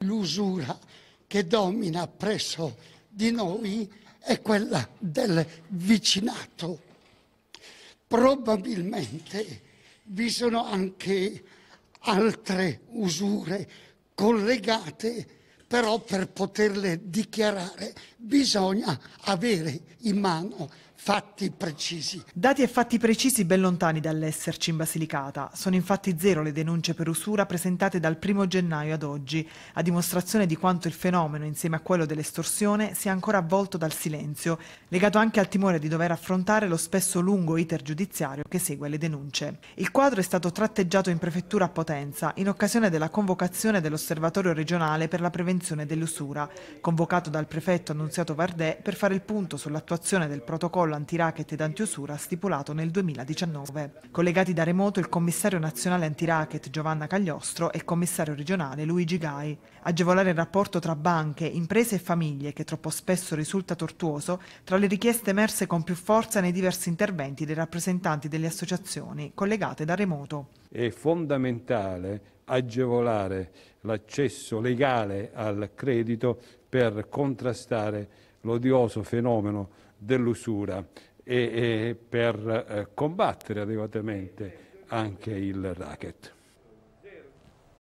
l'usura che domina presso di noi è quella del vicinato. Probabilmente vi sono anche altre usure collegate, però per poterle dichiarare bisogna avere in mano fatti precisi. Dati e fatti precisi ben lontani dall'esserci in Basilicata. Sono infatti zero le denunce per usura presentate dal 1 gennaio ad oggi, a dimostrazione di quanto il fenomeno, insieme a quello dell'estorsione, sia ancora avvolto dal silenzio, legato anche al timore di dover affrontare lo spesso lungo iter giudiziario che segue le denunce. Il quadro è stato tratteggiato in prefettura a Potenza in occasione della convocazione dell'Osservatorio regionale per la prevenzione dell'usura, convocato dal prefetto Annunziato Vardè per fare il punto sull'attuazione del protocollo protocollo antiracket ed antiusura stipulato nel 2019. Collegati da remoto il commissario nazionale antiracket Giovanna Cagliostro e il commissario regionale Luigi Gai. Agevolare il rapporto tra banche, imprese e famiglie, che troppo spesso risulta tortuoso, tra le richieste emerse con più forza nei diversi interventi dei rappresentanti delle associazioni collegate da remoto. È fondamentale agevolare l'accesso legale al credito per contrastare l'odioso fenomeno dell'usura e, e per eh, combattere adeguatamente anche il racket.